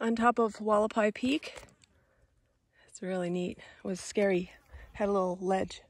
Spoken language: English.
on top of Wallapai Peak. It's really neat. It was scary. Had a little ledge.